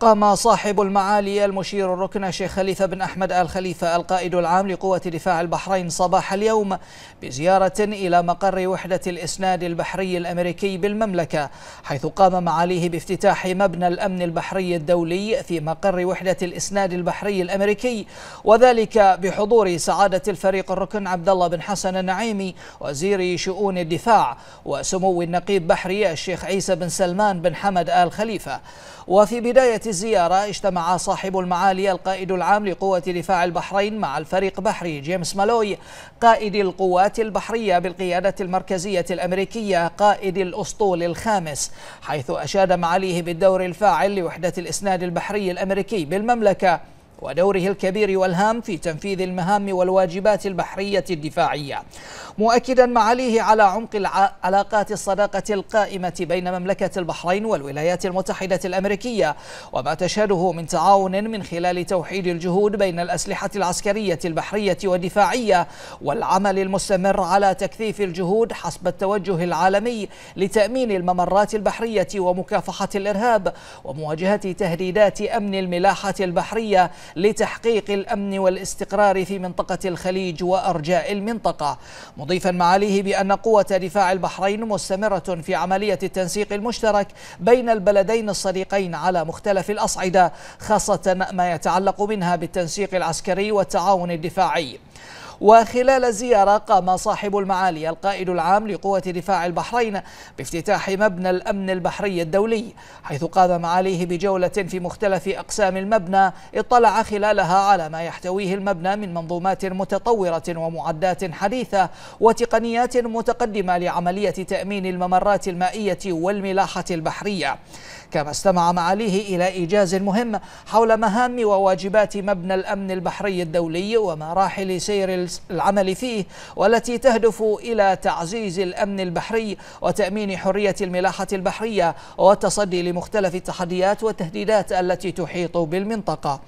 قام صاحب المعالي المشير الركن الشيخ خليفة بن أحمد آل خليفة القائد العام لقوة دفاع البحرين صباح اليوم بزيارة إلى مقر وحدة الإسناد البحري الأمريكي بالمملكة حيث قام معاليه بافتتاح مبنى الأمن البحري الدولي في مقر وحدة الإسناد البحري الأمريكي وذلك بحضور سعادة الفريق الركن عبد الله بن حسن النعيمي وزير شؤون الدفاع وسمو النقيب بحري الشيخ عيسى بن سلمان بن حمد آل خليفة وفي بداية الزيارة اجتمع صاحب المعالي القائد العام لقوة دفاع البحرين مع الفريق بحري جيمس مالوي قائد القوات البحرية بالقيادة المركزية الأمريكية قائد الأسطول الخامس حيث أشاد معاليه بالدور الفاعل لوحدة الإسناد البحري الأمريكي بالمملكة ودوره الكبير والهام في تنفيذ المهام والواجبات البحرية الدفاعية مؤكدا معاليه على عمق علاقات الصداقة القائمة بين مملكة البحرين والولايات المتحدة الأمريكية وما تشهده من تعاون من خلال توحيد الجهود بين الأسلحة العسكرية البحرية والدفاعية والعمل المستمر على تكثيف الجهود حسب التوجه العالمي لتأمين الممرات البحرية ومكافحة الإرهاب ومواجهة تهديدات أمن الملاحة البحرية لتحقيق الأمن والاستقرار في منطقة الخليج وأرجاء المنطقة مضيفا معاليه بأن قوة دفاع البحرين مستمرة في عملية التنسيق المشترك بين البلدين الصديقين على مختلف الأصعدة خاصة ما يتعلق منها بالتنسيق العسكري والتعاون الدفاعي وخلال زيارة قام صاحب المعالي القائد العام لقوة دفاع البحرين بافتتاح مبنى الأمن البحري الدولي حيث قام معاليه بجولة في مختلف أقسام المبنى اطلع خلالها على ما يحتويه المبنى من منظومات متطورة ومعدات حديثة وتقنيات متقدمة لعملية تأمين الممرات المائية والملاحة البحرية كما استمع معاليه إلى إيجاز مهم حول مهام وواجبات مبنى الأمن البحري الدولي ومراحل سير العمل فيه والتي تهدف إلى تعزيز الأمن البحري وتأمين حرية الملاحة البحرية والتصدي لمختلف التحديات والتهديدات التي تحيط بالمنطقة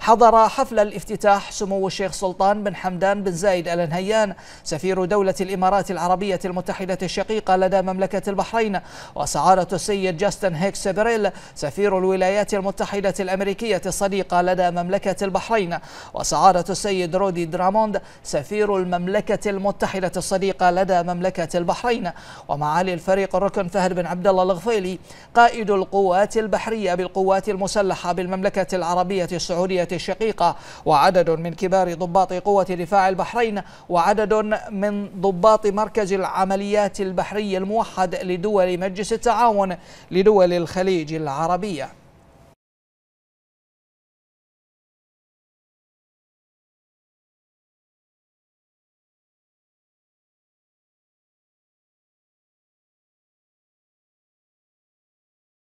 حضر حفل الافتتاح سمو الشيخ سلطان بن حمدان بن زايد آل نهيان سفير دولة الإمارات العربية المتحدة الشقيقة لدى مملكة البحرين وسعادة السيد جاستن هيكس بريل سفير الولايات المتحدة الأمريكية الصديقة لدى مملكة البحرين وسعادة السيد رودي دراموند سفير المملكة المتحدة الصديقة لدى مملكة البحرين ومعالي الفريق الركن فهد بن عبد الله الغفيلي قائد القوات البحرية بالقوات المسلحة بالمملكة العربية السعودية الشقيقة وعدد من كبار ضباط قوة دفاع البحرين وعدد من ضباط مركز العمليات البحري الموحد لدول مجلس التعاون لدول الخليج العربية